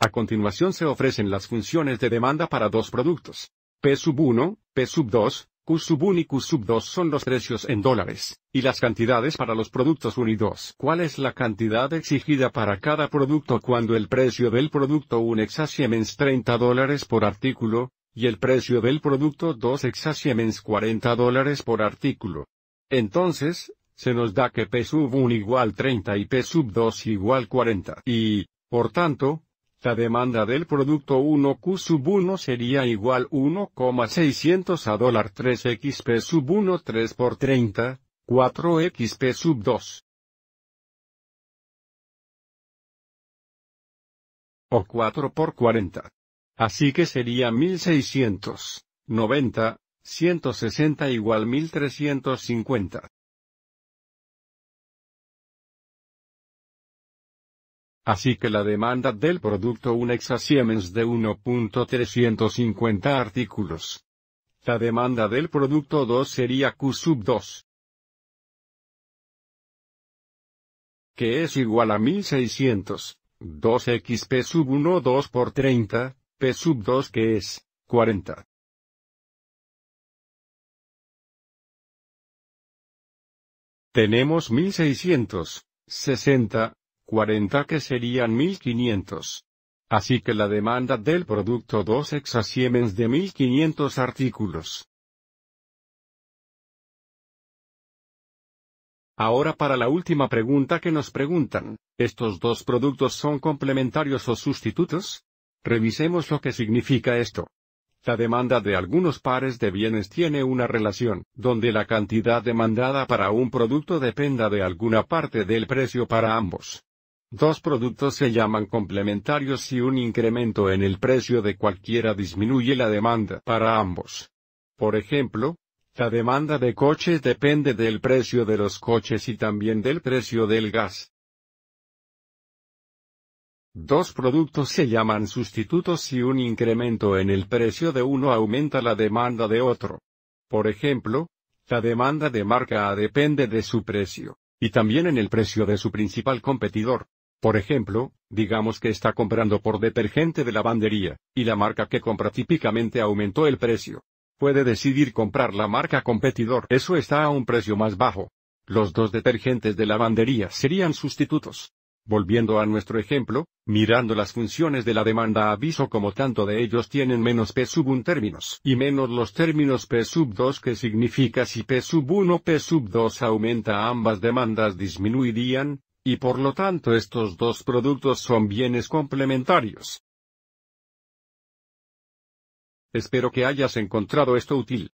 A continuación se ofrecen las funciones de demanda para dos productos. P1, sub P2, sub Q1 sub y Q2 sub son los precios en dólares, y las cantidades para los productos 1 y 2. ¿Cuál es la cantidad exigida para cada producto cuando el precio del producto 1 exasiemens 30 dólares por artículo, y el precio del producto 2 exasiemens 40 dólares por artículo? Entonces, se nos da que P sub 1 igual 30 y P sub 2 igual 40. Y, por tanto, la demanda del producto 1Q sub 1 sería igual 1,600 a dólar 3XP sub 1 3 por 30, 4XP sub 2. O 4 por 40. Así que sería 1,690, 160 igual 1350. Así que la demanda del producto 1 Siemens de 1.350 artículos. La demanda del producto 2 sería Q sub 2. Que es igual a 1600. 2 xp sub 1 2 por 30, P sub 2 que es 40. Tenemos 1660, 40 que serían 1500. Así que la demanda del producto 2 hexasiemens de 1500 artículos. Ahora para la última pregunta que nos preguntan, ¿estos dos productos son complementarios o sustitutos? Revisemos lo que significa esto. La demanda de algunos pares de bienes tiene una relación, donde la cantidad demandada para un producto dependa de alguna parte del precio para ambos. Dos productos se llaman complementarios si un incremento en el precio de cualquiera disminuye la demanda para ambos. Por ejemplo, la demanda de coches depende del precio de los coches y también del precio del gas. Dos productos se llaman sustitutos si un incremento en el precio de uno aumenta la demanda de otro. Por ejemplo, la demanda de marca A depende de su precio, y también en el precio de su principal competidor. Por ejemplo, digamos que está comprando por detergente de lavandería, y la marca que compra típicamente aumentó el precio. Puede decidir comprar la marca competidor, eso está a un precio más bajo. Los dos detergentes de lavandería serían sustitutos. Volviendo a nuestro ejemplo, mirando las funciones de la demanda aviso como tanto de ellos tienen menos P sub 1 términos y menos los términos P sub 2 que significa si P sub 1 P sub 2 aumenta ambas demandas disminuirían, y por lo tanto estos dos productos son bienes complementarios. Espero que hayas encontrado esto útil.